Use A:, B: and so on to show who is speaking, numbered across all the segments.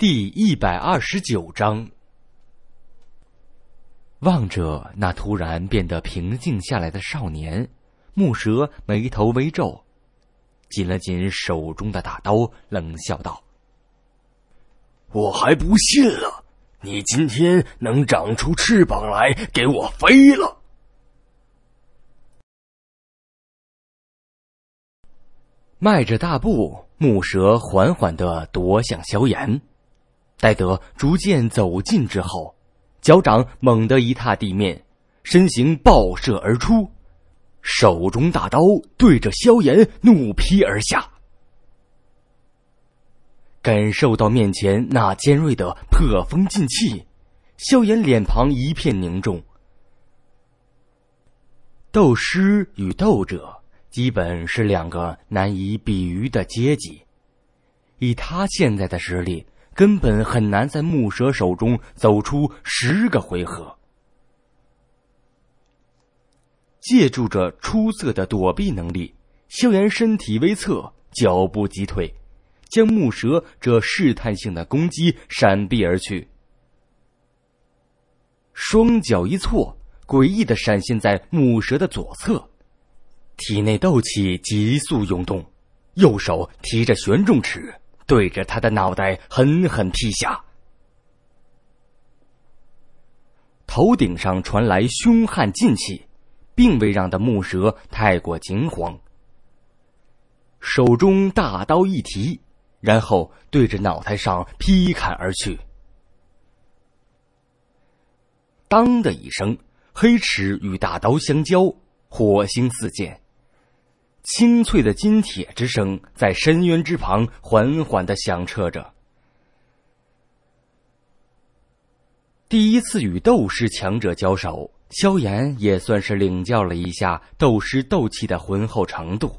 A: 第一百二十九章，望着那突然变得平静下来的少年，木蛇眉头微皱，紧了紧手中的大刀，冷笑道：“我还不信了，你
B: 今天能长出翅膀来给我飞了？”迈着大步，木蛇缓缓的踱向萧炎。待得逐渐走
A: 近之后，脚掌猛地一踏地面，身形爆射而出，手中大刀对着萧炎怒劈而下。感受到面前那尖锐的破风劲气，萧炎脸庞一片凝重。斗师与斗者，基本是两个难以比喻的阶级，以他现在的实力。根本很难在木蛇手中走出十个回合。借助着出色的躲避能力，萧炎身体微侧，脚步急退，将木蛇这试探性的攻击闪避而去。双脚一错，诡异的闪现在木蛇的左侧，体内斗气急速涌动，右手提着玄重尺。对着他的脑袋狠狠劈下。头顶上传来凶悍劲气，并未让的木蛇太过惊慌。手中大刀一提，然后对着脑袋上劈砍而去。当的一声，黑齿与大刀相交，火星四溅。清脆的金铁之声在深渊之旁缓缓的响彻着。第一次与斗师强者交手，萧炎也算是领教了一下斗师斗气的浑厚程度。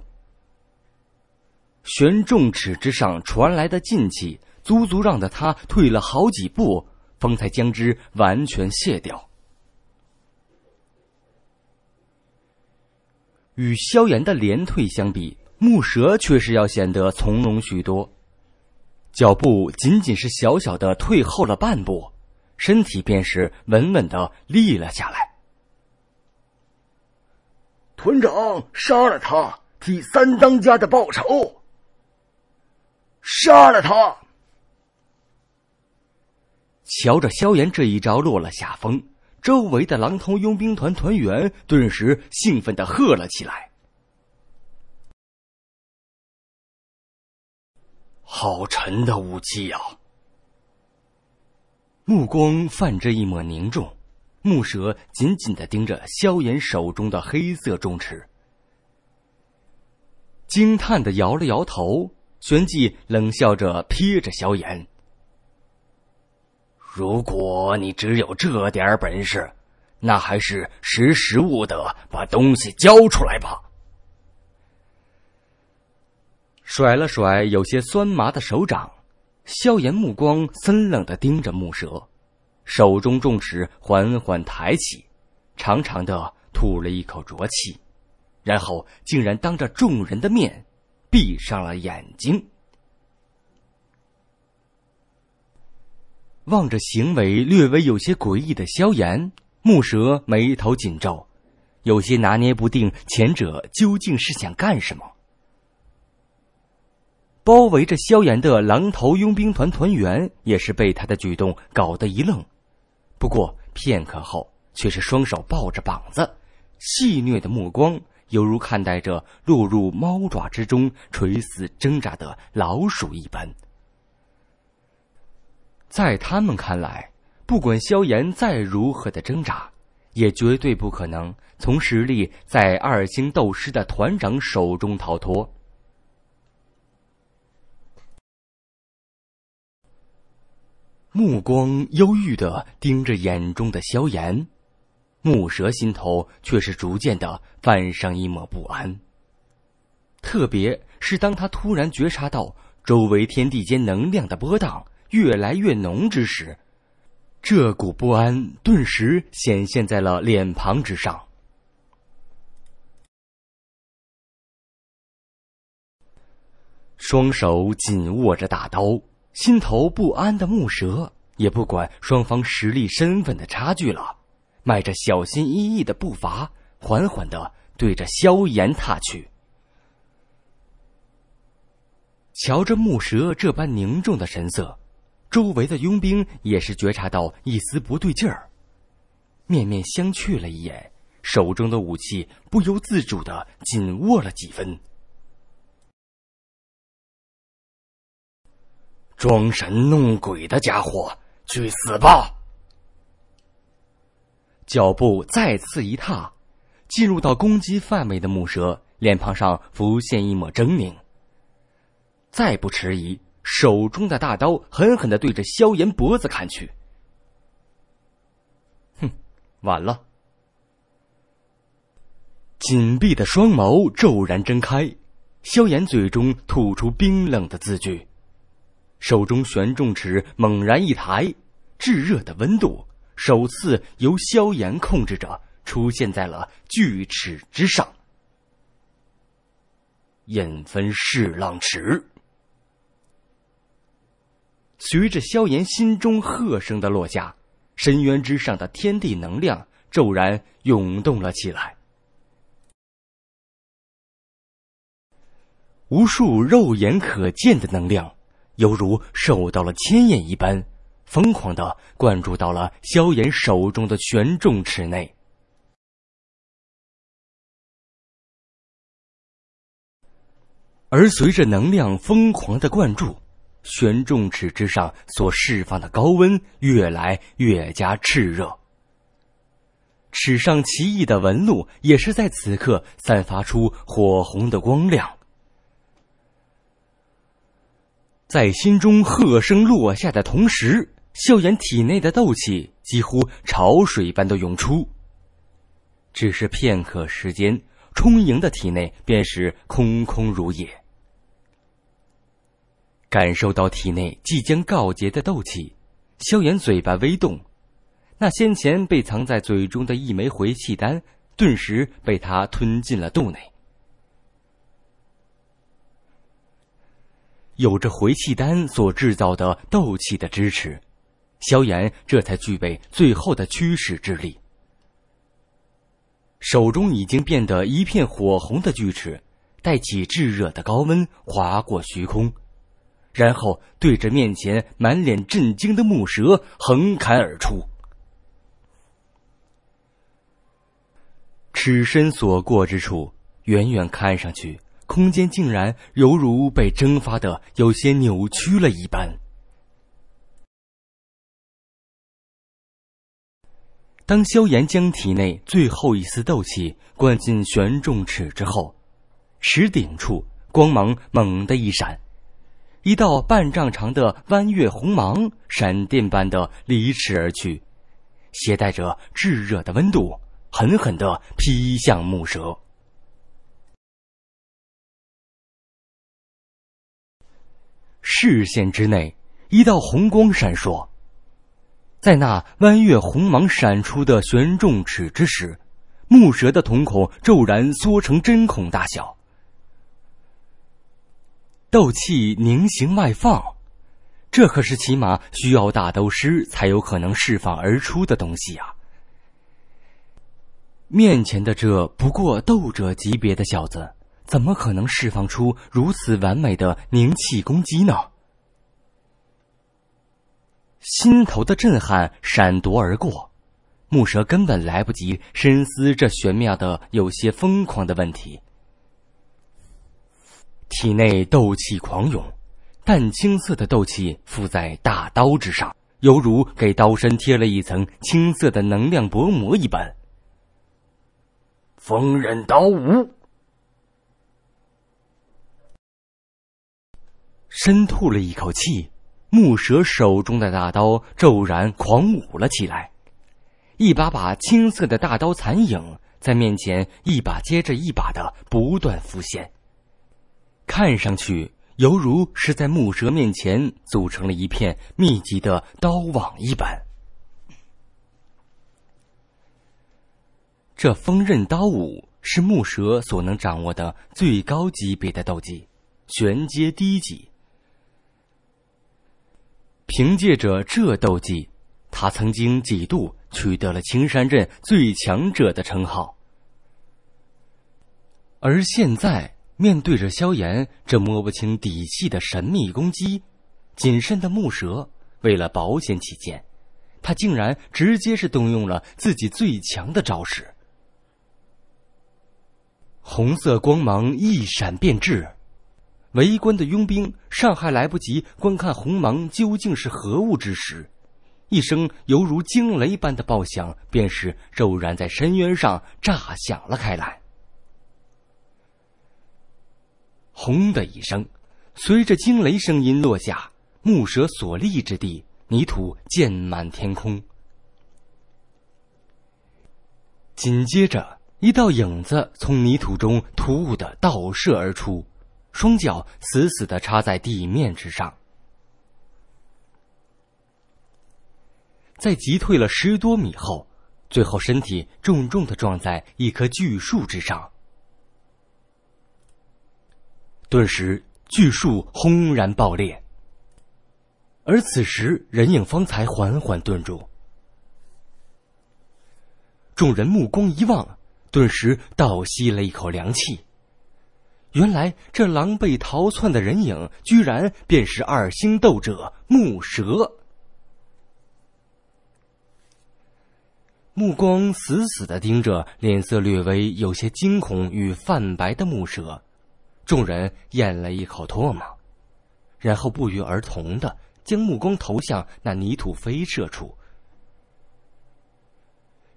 A: 玄重尺之上传来的劲气，足足让得他退了好几步，方才将之完全卸掉。与萧炎的连退相比，木蛇却是要显得从容许多，脚步仅仅是小小的退后了半步，身体便是稳稳的立了下来。团长，杀了他，替三当家的报仇。
B: 杀了他！
A: 瞧着萧炎这一招落了下风。周围的狼头佣兵团团员顿时兴
B: 奋的喝了起来：“好沉的武器呀！”目
A: 光泛着一抹凝重，木蛇紧紧的盯着萧炎手中的黑色中尺，惊叹的摇了摇头，旋即冷笑着瞥着萧炎。如果你只有这点本事，那还是识时务的把东西交出来吧。甩了甩有些酸麻的手掌，萧炎目光森冷的盯着木蛇，手中重尺缓缓抬起，长长的吐了一口浊气，然后竟然当着众人的面闭上了眼睛。望着行为略微有些诡异的萧炎，木蛇眉头紧皱，有些拿捏不定前者究竟是想干什么。包围着萧炎的狼头佣兵团团员也是被他的举动搞得一愣，不过片刻后，却是双手抱着膀子，戏谑的目光犹如看待着落入猫爪之中垂死挣扎的老鼠一般。在他们看来，不管萧炎再如何的挣扎，也绝对不可能从实力在二星斗师的团长手中逃脱。目光忧郁的盯着眼中的萧炎，木蛇心头却是逐渐的泛上一抹不安。特别是当他突然觉察到周围天地间能量的波动。越来越浓之时，
B: 这股不安顿时显现在了脸庞之上。双手紧握着大刀，心头不安的木蛇也不管双方
A: 实力、身份的差距了，迈着小心翼翼的步伐，缓缓的对着萧炎踏去。瞧着木蛇这般凝重的神色。周围的佣兵也是觉察到一丝不对劲儿，面面相觑了一眼，手中的武器
B: 不由自主的紧握了几分。装神弄鬼的家伙，去死吧！
A: 脚步再次一踏，进入到攻击范围的母蛇脸庞上浮现一抹狰狞，再不迟疑。手中的大刀狠狠的对着萧炎脖子砍去。哼，晚了。紧闭的双眸骤然睁开，萧炎嘴中吐出冰冷的字句，手中玄重尺猛然一抬，炙热的温度首次由萧炎控制着出现在了巨尺之上。燕分势浪尺。随着萧炎心中喝声的落下，深渊之上的天地能量骤然涌动了起来。无数肉眼可见的能量，犹如受到了牵引一般，疯狂的灌注到
B: 了萧炎手中的玄重池内。而随着能量疯狂
A: 的灌注，玄重尺之上所释放的高温越来越加炽热，尺上奇异的纹路也是在此刻散发出火红的光亮。在心中喝声落下的同时，萧炎体内的斗气几乎潮水般的涌出。只是片刻时间，充盈的体内便是空空如也。感受到体内即将告捷的斗气，萧炎嘴巴微动，那先前被藏在嘴中的一枚回气丹顿时被他吞进了肚内。有着回气丹所制造的斗气的支持，萧炎这才具备最后的驱使之力。手中已经变得一片火红的锯齿，带起炙热的高温，划过虚空。然后对着面前满脸震惊的木蛇横砍而出，尺身所过之处，远远看上去，空间竟然犹如被蒸发的有些扭曲了一般。当萧炎将体内最后一丝斗气灌进玄重尺之后，齿顶处光芒猛地一闪。一道半丈长的弯月红芒，闪电般的离池而去，
B: 携带着炙热的温度，狠狠地劈向木蛇。视线之内，一道红光闪烁。在那
A: 弯月红芒闪出的悬重尺之时，木蛇的瞳孔骤然缩成针孔大小。斗气凝形外放，这可是起码需要大斗师才有可能释放而出的东西啊！面前的这不过斗者级别的小子，怎么可能释放出如此完美的凝气攻击呢？心头的震撼闪夺而过，木蛇根本来不及深思这玄妙的、有些疯狂的问题。体内斗气狂涌，淡青色的斗气附在大刀之上，犹如给刀身贴了一层青色的能量薄膜一般。
B: 锋刃刀舞，
A: 深吐了一口气，木蛇手中的大刀骤然狂舞了起来，一把把青色的大刀残影在面前一把接着一把的不断浮现。看上去犹如是在木蛇面前组成了一片密集的刀网一般。这锋刃刀舞是木蛇所能掌握的最高级别的斗技，玄阶低级。凭借着这斗技，他曾经几度取得了青山镇最强者的称号，而现在。面对着萧炎这摸不清底细的神秘攻击，谨慎的木蛇为了保险起见，他竟然直接是动用了自己最强的招式。红色光芒一闪便至，围观的佣兵尚还来不及观看红芒究竟是何物之时，一声犹如惊雷般的爆响便是骤然在深渊上炸响了开来。轰的一声，随着惊雷声音落下，木蛇所立之地，泥土溅满天空。紧接着，一道影子从泥土中突兀的倒射而出，双脚死死的插在地面之上，在急退了十多米后，最后身体重重的撞在一棵巨树之上。顿时，巨树轰然爆裂。而此时，人影方才缓缓顿住。众人目光一望，顿时倒吸了一口凉气。原来，这狼狈逃窜的人影，居然便是二星斗者木蛇。目光死死的盯着，脸色略微有些惊恐与泛白的木蛇。众人咽了一口唾沫，然后不约而同的将目光投向那泥土飞射处。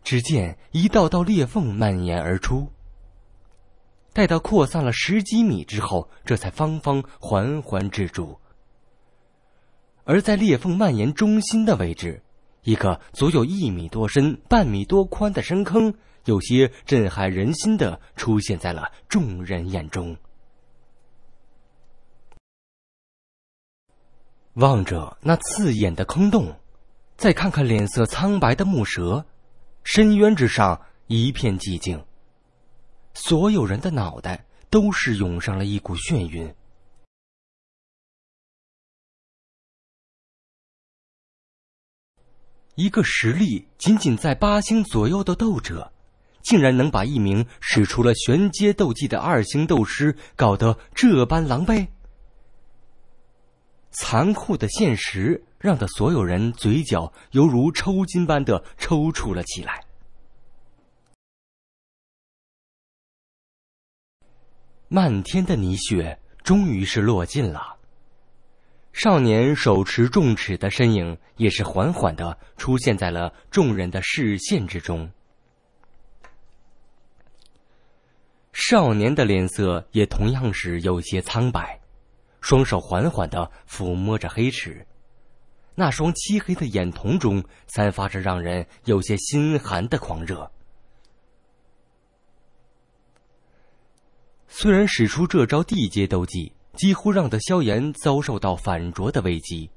A: 只见一道道裂缝蔓延而出，待到扩散了十几米之后，这才方方缓缓止住。而在裂缝蔓延中心的位置，一个足有一米多深、半米多宽的深坑，有些震撼人心的出现在了众人眼中。望着那刺眼的坑洞，再看看脸色苍白的木蛇，深渊之上一片寂静。所
B: 有人的脑袋都是涌上了一股眩晕。一个实力仅仅在八星左右的斗者，竟然能把一名使出了
A: 玄阶斗技的二星斗师搞得这般狼狈。残酷的现实让得所有人嘴角犹如抽筋般
B: 的抽搐了起来。漫天的泥雪终于是落尽了，
A: 少年手持重尺的身影也是缓缓的出现在了众人的视线之中。少年的脸色也同样是有些苍白。双手缓缓的抚摸着黑齿，那双漆黑的眼瞳中散发着让人有些心寒的狂热。虽然使出这招地阶斗技，几乎让得萧炎遭受到反灼的危机，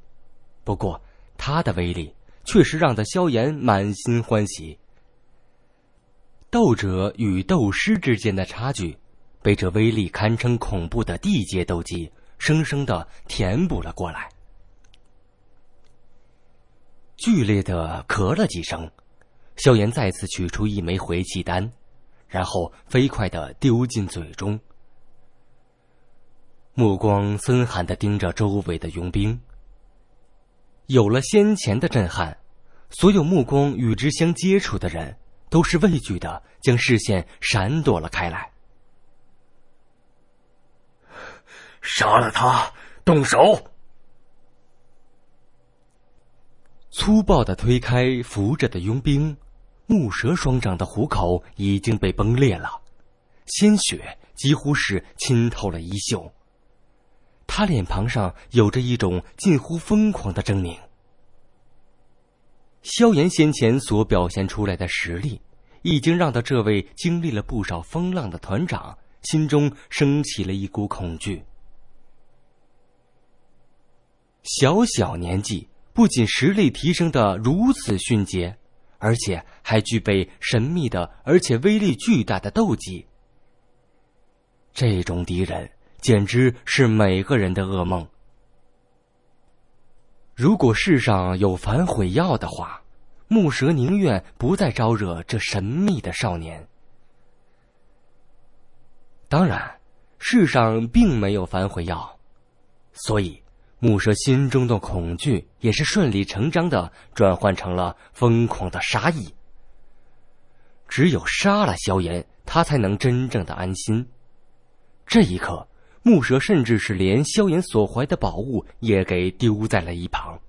A: 不过他的威力确实让得萧炎满心欢喜。斗者与斗师之间的差距，被这威力堪称恐怖的地阶斗技。生生的填补了过来，剧烈的咳了几声，萧炎再次取出一枚回气丹，然后飞快的丢进嘴中，目光森寒的盯着周围的佣兵。有了先前的震撼，所有目光与之相接触的人都是畏惧的，将视线闪躲了开来。
B: 杀了他！动手！
A: 粗暴的推开扶着的佣兵，木蛇双掌的虎口已经被崩裂了，鲜血几乎是浸透了衣袖。他脸庞上有着一种近乎疯狂的狰狞。萧炎先前所表现出来的实力，已经让到这位经历了不少风浪的团长心中升起了一股恐惧。小小年纪，不仅实力提升的如此迅捷，而且还具备神秘的而且威力巨大的斗技。这种敌人简直是每个人的噩梦。如果世上有反悔药的话，木蛇宁愿不再招惹这神秘的少年。当然，世上并没有反悔药，所以。木蛇心中的恐惧也是顺理成章的转换成了疯狂的杀意。只有杀了萧炎，他才能真正的安心。这一刻，木蛇甚至是连萧炎所怀的宝物也给丢在了一旁。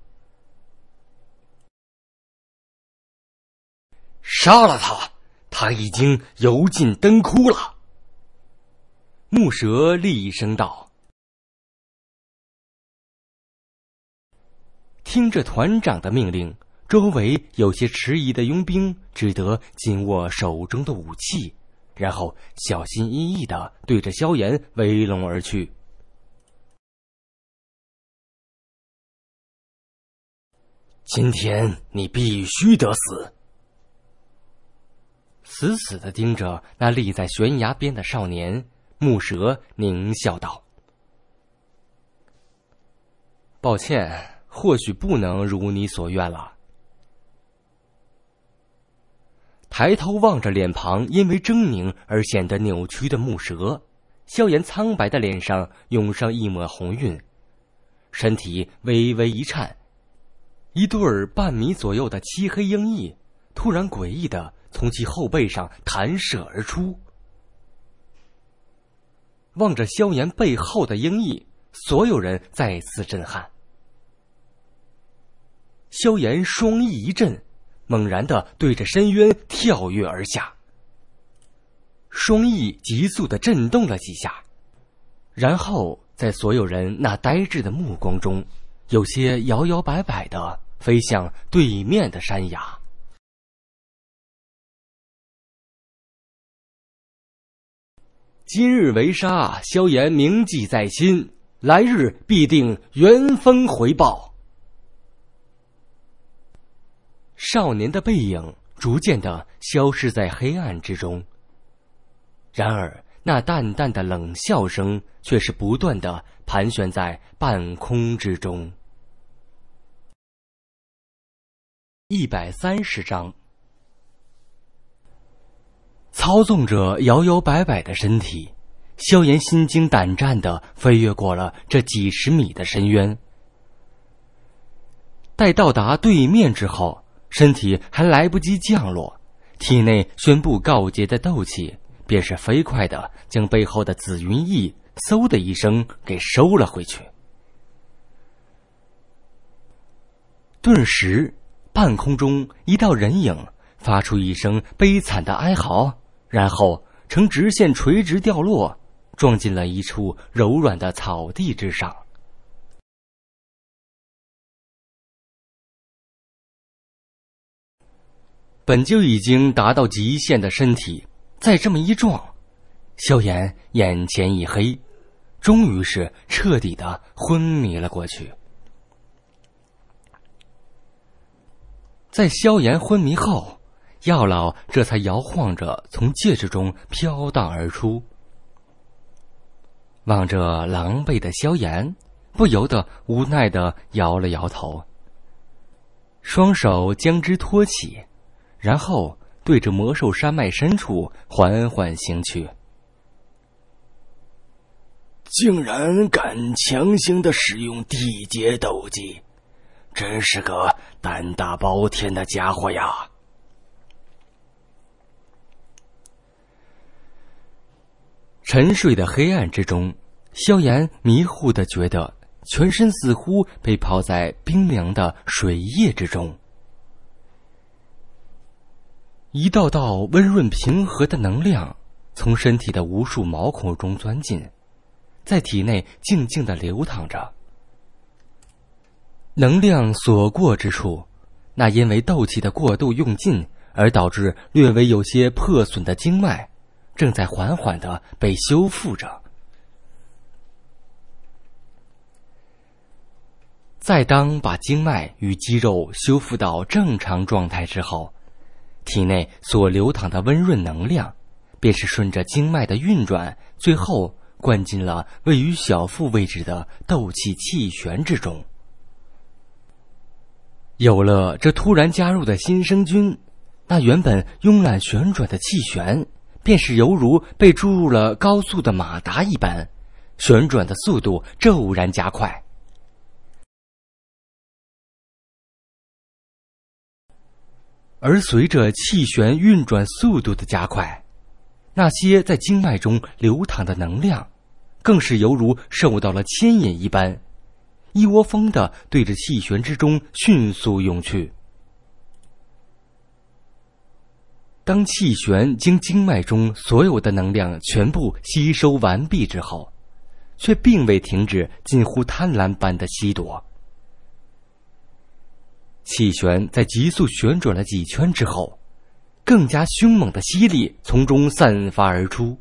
B: 杀了他，他已经油尽灯枯了。木蛇厉声道。听着团长的命令，周围有些迟
A: 疑的佣兵只得紧握手中的武器，然后小心
B: 翼翼的对着萧炎围拢而去。今天你必须得死！死死的盯着那立在悬崖边的
A: 少年，木蛇狞笑道：“抱歉。”或许不能如你所愿了。抬头望着脸庞因为狰狞而显得扭曲的木蛇，萧炎苍白的脸上涌上一抹红晕，身体微微一颤，一对半米左右的漆黑鹰翼突然诡异的从其后背上弹射而出。望着萧炎背后的鹰翼，所有人再次震撼。萧炎双翼一震，猛然的对着深渊跳跃而下。双翼急速的震动了几下，然后在所有人那呆滞的目光
B: 中，有些摇摇摆摆的飞向对面的山崖。今日为杀萧炎铭记在心，来日必定
A: 原封回报。少年的背影逐渐的消失在黑暗之中，然而那淡淡的冷笑声却是不断的盘旋在半空之中。一百三十章，操纵着摇摇摆摆的身体，萧炎心惊胆战的飞跃过了这几十米的深渊。待到达对面之后。身体还来不及降落，体内宣布告捷的斗气，便是飞快的将背后的紫云翼“嗖”的一声给收了回去。顿时，半空中一道人影发出一声悲惨的哀嚎，然后呈直线垂直
B: 掉落，撞进了一处柔软的草地之上。本就已经达到极限的身体，再这么一撞，
A: 萧炎眼前一黑，终于是彻底的昏迷了过去。在萧炎昏迷后，药老这才摇晃着从戒指中飘荡而出，望着狼狈的萧炎，不由得无奈的摇了摇头，双手将之托起。然后，对着魔兽山脉深处缓缓行去。竟然敢强行的使用地阶斗技，真是个胆大包天的家伙呀！沉睡的黑暗之中，萧炎迷糊的觉得全身似乎被泡在冰凉的水液之中。一道道温润平和的能量从身体的无数毛孔中钻进，在体内静静的流淌着。能量所过之处，那因为斗气的过度用尽而导致略微有些破损的经脉，正在缓缓的被修复着。在当把经脉与肌肉修复到正常状态之后。体内所流淌的温润能量，便是顺着经脉的运转，最后灌进了位于小腹位置的斗气气旋之中。有了这突然加入的新生菌，那原本慵懒旋转的气旋，便是犹如被注入了
B: 高速的马达一般，旋转的速度骤然加快。而随着气旋运转速度的加快，那些在经脉中
A: 流淌的能量，更是犹如受到了牵引一般，一窝蜂的对着气旋之中迅速涌去。当气旋经经脉中所有的能量全部吸收完毕之后，却并未停止，近乎贪婪般的吸夺。气旋在急速旋转了几圈之后，更加凶猛的吸力从中散发而出。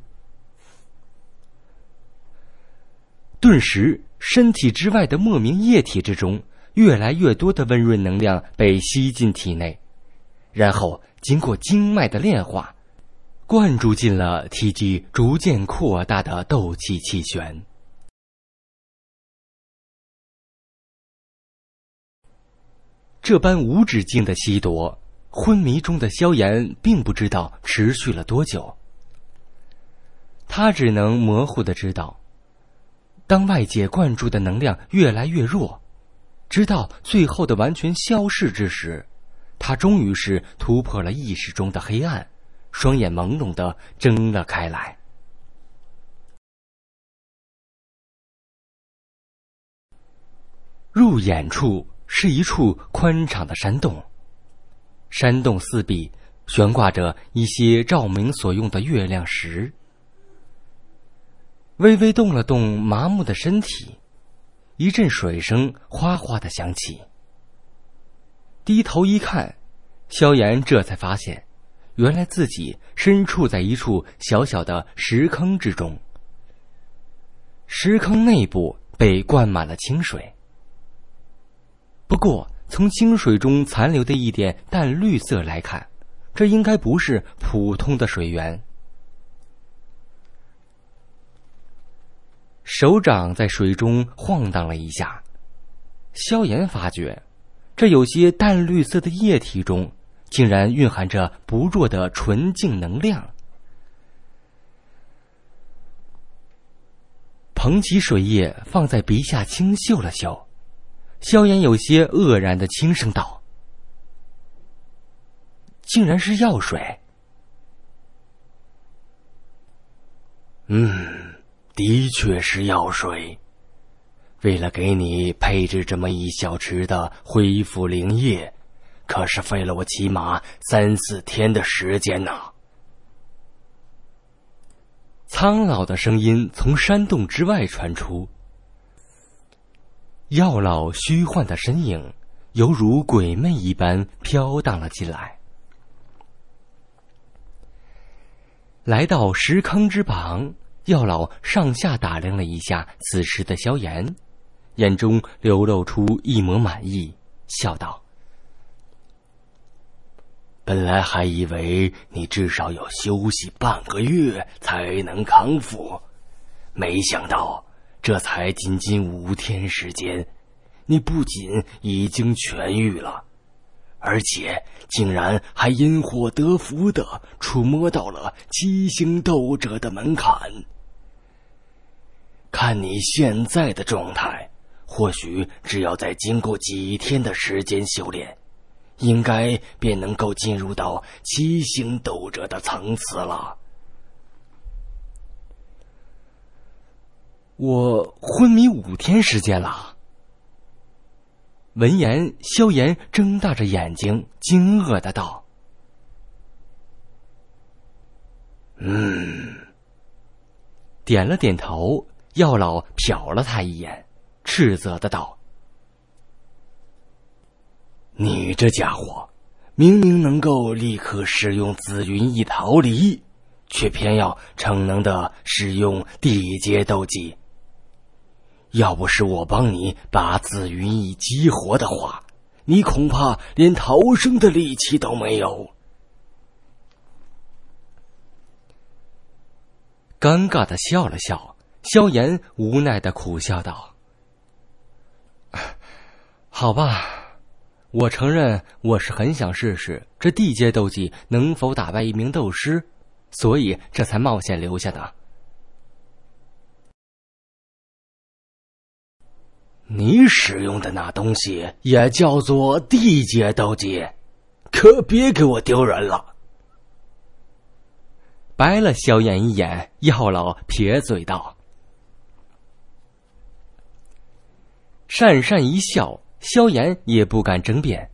A: 顿时，身体之外的莫名液体之中，越来越多的温润能量被吸进体内，然后经过经脉的炼化，灌注进了体积逐渐
B: 扩大的斗气气旋。这般无止境的吸夺，昏
A: 迷中的萧炎并不知道持续了多久。他只能模糊的知道，当外界灌注的能量越来越弱，直到最后的完全消逝之时，他终于是突
B: 破了意识中的黑暗，双眼朦胧的睁了开来。入眼处。是一处宽敞的山洞，山洞
A: 四壁悬挂着一些照明所用的月亮石。微微动了动麻木的身体，一阵水声哗哗的响起。低头一看，萧炎这才发现，原来自己身处在一处小小的石坑之中，石坑内部被灌满了清水。不过，从清水中残留的一点淡绿色来看，这应该不是普通的水源。手掌在水中晃荡了一下，萧炎发觉，这有些淡绿色的液体中，竟然蕴含着不弱的纯净能量。捧起水液，放在鼻下轻嗅了嗅。萧炎有些愕然的轻声道：“竟然是药水？嗯，的确是药水。为了给你配置这么一小池的恢复灵液，可是费了我起码三四天的时间呢。苍老的声音从山洞之外传出。药老虚幻的身影，犹如鬼魅一般飘荡了进来。来到石坑之旁，药老上下打量了一下此时的萧炎，眼中流露出一抹满意，笑道：“本来还以为你至少要休息半个月才能康复，没想到。”这才仅仅五天时间，你不仅已经痊愈了，而且竟然还因祸得福的触摸到了七星斗者的门槛。看你现在的状态，或许只要再经过几天的时间修炼，应该便能够进入到七星斗者的层次了。我昏迷五天时间了。闻言，萧炎睁大着眼睛，惊愕的道：“
B: 嗯。”
A: 点了点头，药老瞟了他一眼，斥责的道：“你这家伙，明明能够立刻使用紫云翼逃离，却偏要逞能的使用地阶斗技。”要不是我帮你把紫云翼激活的话，你恐怕连逃生的力气都没有。尴尬的笑了笑，萧炎无奈的苦笑道：“好吧，我承认我是很想试试这地阶斗技能否打败一名斗师，所以这才冒险留下的。”
B: 你使用的那东西也叫做地阶斗技，可别给我
A: 丢人了！白了萧炎一眼，药老撇嘴道。讪讪一笑，萧炎也不敢争辩，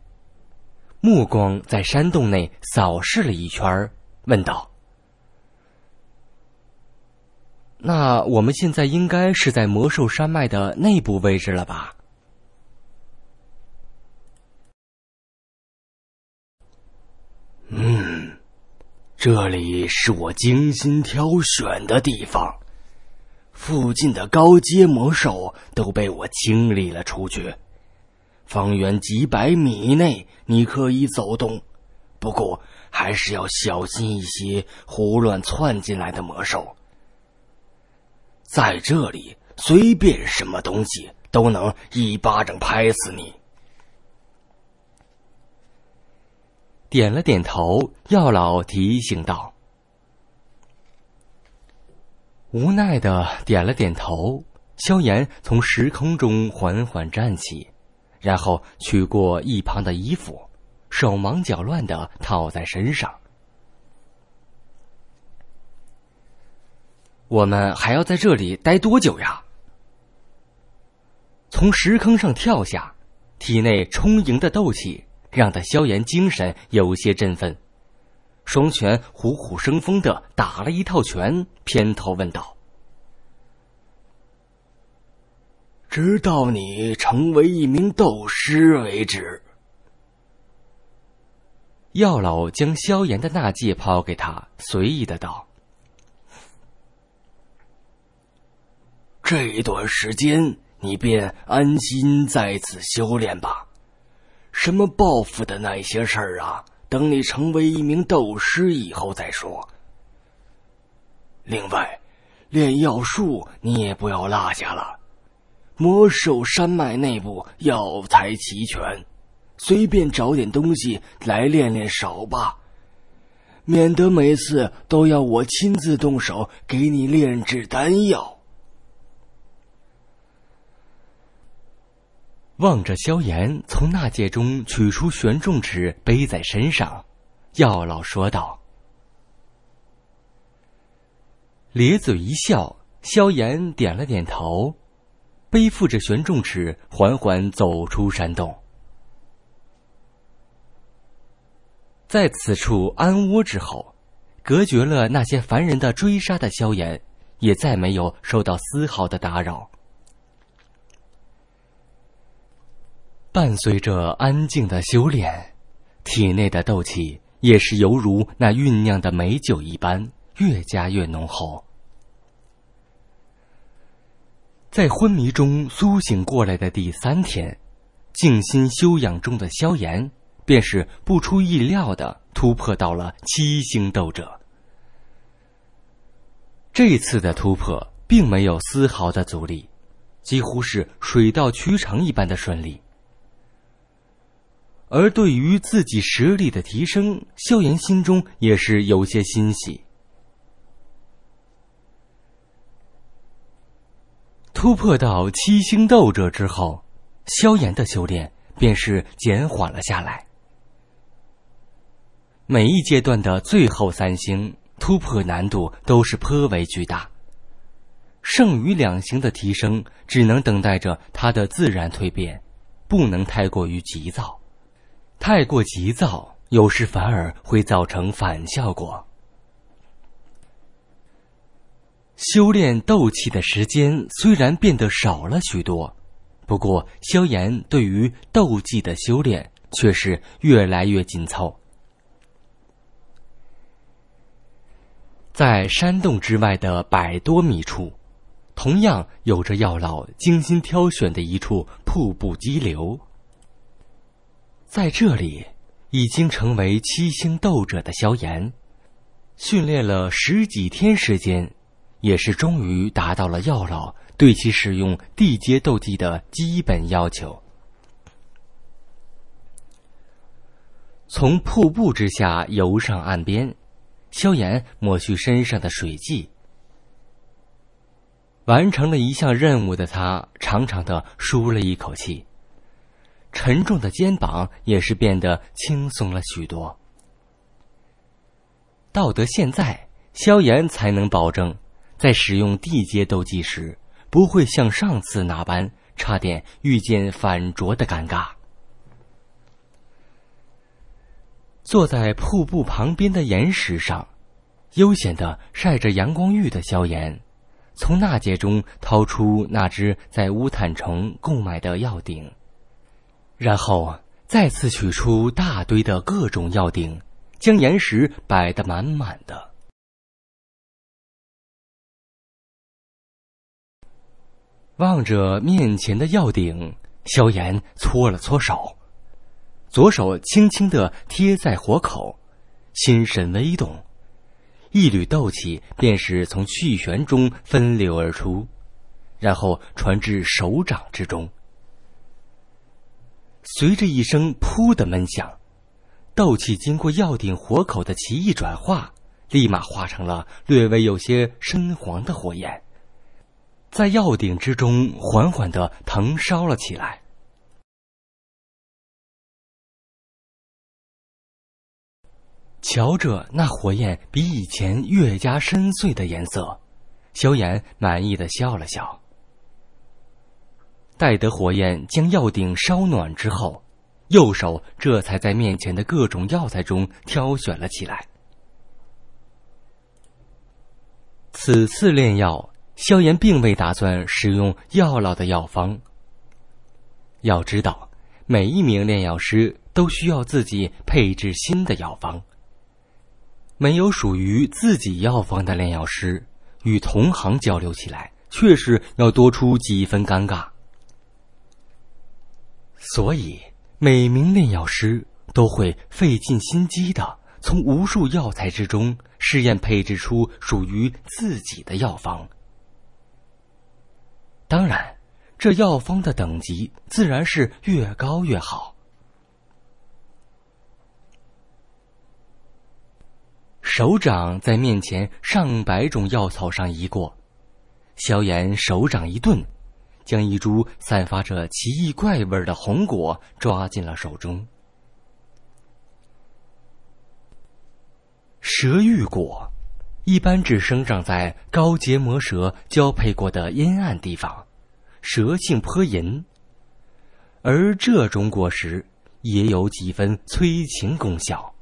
A: 目光在山洞内扫视了一圈，问道。那我们现在应该是在魔兽山脉的内部位置了吧？
B: 嗯，这里是我精心挑选的地方，
A: 附近的高阶魔兽都被我清理了出去，方圆几百米内你可以走动，不过还是要小心一些胡乱窜进来的魔兽。在这里，随便什么东西都能一巴掌拍死你。点了点头，药老提醒道。无奈的点了点头，萧炎从时空中缓缓站起，然后取过一旁的衣服，手忙脚乱的套在身上。我们还要在这里待多久呀？从石坑上跳下，体内充盈的斗气让他萧炎精神有些振奋，双拳虎虎生风的打了一套拳，偏头问道：“直到你成为一名斗师为止。”药老将萧炎的纳戒抛给他，随意的道。这一段时间，你便安心在此修炼吧。什么报复的那些事儿啊，等你成为一名斗师以后再说。另外，炼药术你也不要落下了。魔兽山脉内部药材齐全，随便找点东西来练练手吧，免得每次都要我亲自动手给你炼制丹药。望着萧炎从纳戒中取出玄重尺背在身上，药老说道。咧嘴一笑，萧炎点了点头，背负着玄重尺缓缓走出山洞。在此处安窝之后，隔绝了那些凡人的追杀的萧炎，也再没有受到丝毫的打扰。伴随着安静的修炼，体内的斗气也是犹如那酝酿的美酒一般，越加越浓厚。在昏迷中苏醒过来的第三天，静心修养中的萧炎，便是不出意料的突破到了七星斗者。这次的突破并没有丝毫的阻力，几乎是水到渠成一般的顺利。而对于自己实力的提升，萧炎心中也是有些欣喜。突破到七星斗者之后，萧炎的修炼便是减缓了下来。每一阶段的最后三星突破难度都是颇为巨大，剩余两星的提升只能等待着他的自然蜕变，不能太过于急躁。太过急躁，有时反而会造成反效果。修炼斗气的时间虽然变得少了许多，不过萧炎对于斗技的修炼却是越来越紧凑。在山洞之外的百多米处，同样有着药老精心挑选的一处瀑布激流。在这里，已经成为七星斗者的萧炎，训练了十几天时间，也是终于达到了药老对其使用地阶斗技的基本要求。从瀑布之下游上岸边，萧炎抹去身上的水迹，完成了一项任务的他，长长的舒了一口气。沉重的肩膀也是变得轻松了许多。到得现在，萧炎才能保证，在使用地阶斗技时不会像上次那般差点遇见反灼的尴尬。坐在瀑布旁边的岩石上，悠闲的晒着阳光浴的萧炎，从纳戒中掏出那只在乌坦城购买的药鼎。然后再次取出大堆的各种药鼎，将
B: 岩石摆得满满的。望着面前的药鼎，萧炎
A: 搓了搓手，左手轻轻的贴在火口，心神微动，一缕斗气便是从气旋中分流而出，然后传至手掌之中。随着一声“噗”的闷响，斗气经过药鼎火口的奇异转化，立马化成了略微有些深黄的火焰，
B: 在药鼎之中缓缓的腾烧了起来。瞧着那火焰比以前越加深邃的颜色，萧炎
A: 满意的笑了笑。待得火焰将药鼎烧暖之后，右手这才在面前的各种药材中挑选了起来。此次炼药，萧炎并未打算使用药老的药方。要知道，每一名炼药师都需要自己配置新的药方。没有属于自己药方的炼药师，与同行交流起来，确实要多出几分尴尬。所以，每名炼药师都会费尽心机的从无数药材之中试验配制出属于自己的药方。当然，这药方的等级自然是越高越好。手掌在面前上百种药草上一过，萧炎手掌一顿。将一株散发着奇异怪味儿的红果抓进了手中。蛇玉果一般只生长在高结膜蛇交配过的阴暗地方，蛇性颇淫，
B: 而这种果实也有几分催情功效。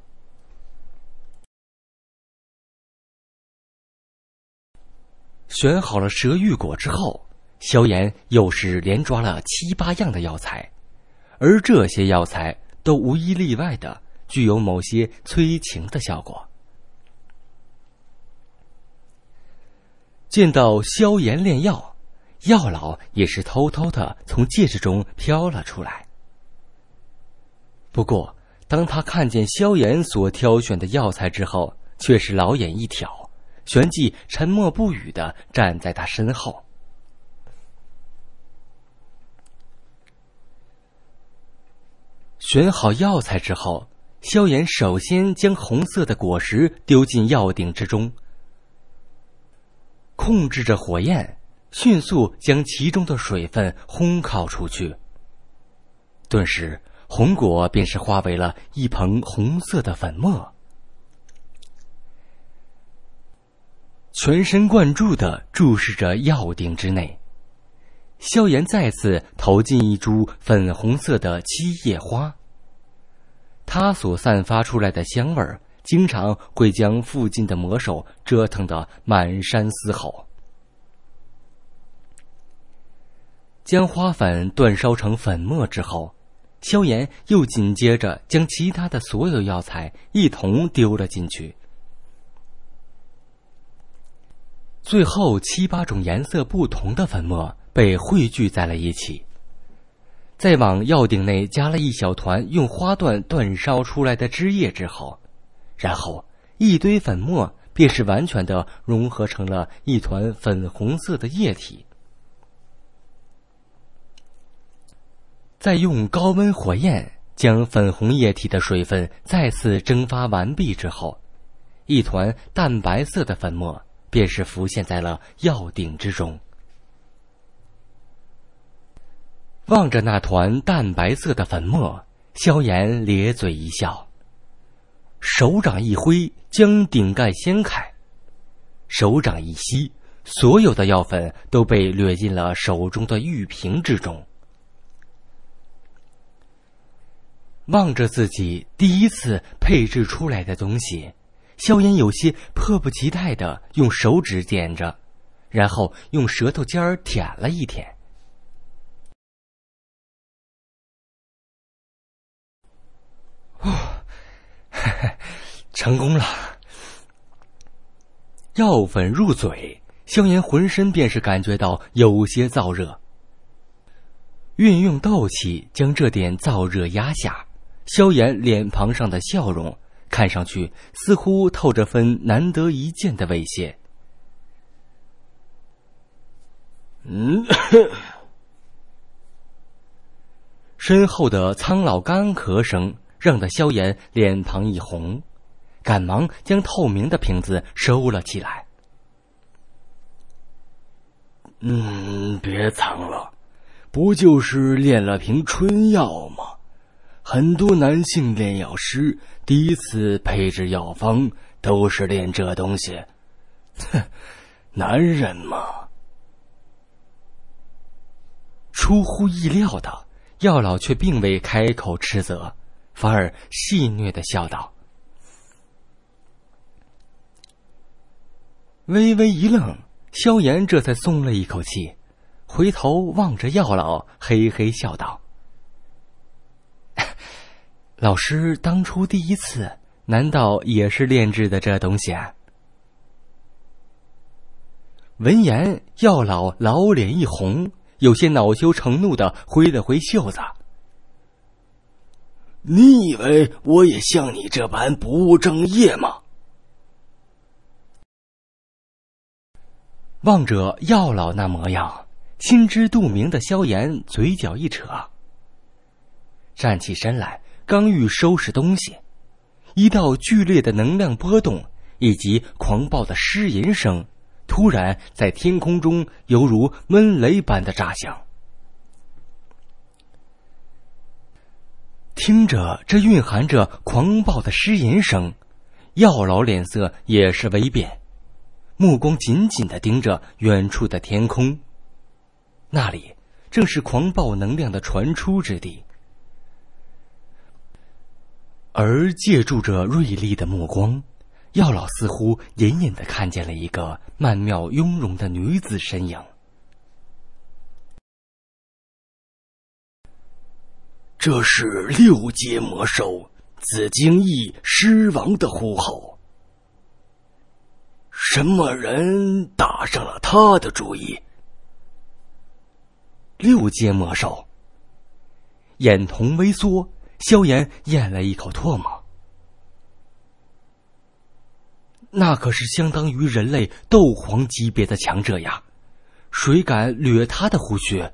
B: 选好了蛇玉果之后。萧炎又是连抓了七八样的药材，
A: 而这些药材都无一例外的具有某些催情的效果。见到萧炎炼药，药老也是偷偷的从戒指中飘了出来。不过，当他看见萧炎所挑选的药材之后，却是老眼一挑，旋即沉默不语的站在他身后。选好药材之后，萧炎首先将红色的果实丢进药鼎之中，控制着火焰，迅速将其中的水分烘烤出去。顿时，红果便是化为了一盆红色的粉末。全神贯注的注视着药鼎之内。萧炎再次投进一株粉红色的七叶花，它所散发出来的香味儿，经常会将附近的魔兽折腾得满山嘶吼。将花粉煅烧成粉末之后，萧炎又紧接着将其他的所有药材一同丢了进去，最后七八种颜色不同的粉末。被汇聚在了一起。再往药鼎内加了一小团用花缎煅烧出来的汁液之后，然后一堆粉末便是完全的融合成了一团粉红色的液体。在用高温火焰将粉红液体的水分再次蒸发完毕之后，一团淡白色的粉末便是浮现在了药鼎之中。望着那团淡白色的粉末，萧炎咧嘴一笑，手掌一挥，将顶盖掀开，手掌一吸，所有的药粉都被掠进了手中的玉瓶之中。望着自己第一次配制出来的东西，萧炎有些迫不及待的用手指点着，然后
B: 用舌头尖儿舔了一舔。哦，哈哈，成
A: 功了！药粉入嘴，萧炎浑身便是感觉到有些燥热。运用斗气将这点燥热压下，萧炎脸庞上的笑容看上去似乎透着分难得一见的猥亵。嗯，身后的苍老干咳声。让得萧炎脸庞一红，赶忙将透明的瓶子收了起来。嗯，别藏了，不就是炼了瓶春药吗？很多男性炼药师第一次配制药方都是炼这东西。哼，男人嘛。出乎意料的，药老却并未开口斥责。反而戏谑的笑道：“微微一愣，萧炎这才松了一口气，回头望着药老，嘿嘿笑道：‘老师当初第一次，难道也是炼制的这东西？’”闻言，药老老脸一红，有些恼羞成怒的挥了挥袖子。
B: 你以为我也像你这般不务正业吗？
A: 望着药老那模样，心知肚明的萧炎嘴角一扯，站起身来，刚欲收拾东西，一道剧烈的能量波动以及狂暴的狮吟声，突然在天空中犹如闷雷般的炸响。听着这蕴含着狂暴的呻吟声，药老脸色也是微变，目光紧紧的盯着远处的天空。那里正是狂暴能量的传出之地。而借助着锐利的目光，药老似乎隐隐的看见了一个曼妙雍容的女子身
B: 影。这是六阶魔兽紫荆翼狮王的呼
A: 吼，什么人打上了他的主意？六阶魔兽，眼瞳微缩，萧炎咽了一口唾沫。那可是相当于人类斗皇级别的强者呀，
B: 谁敢掠他的胡须？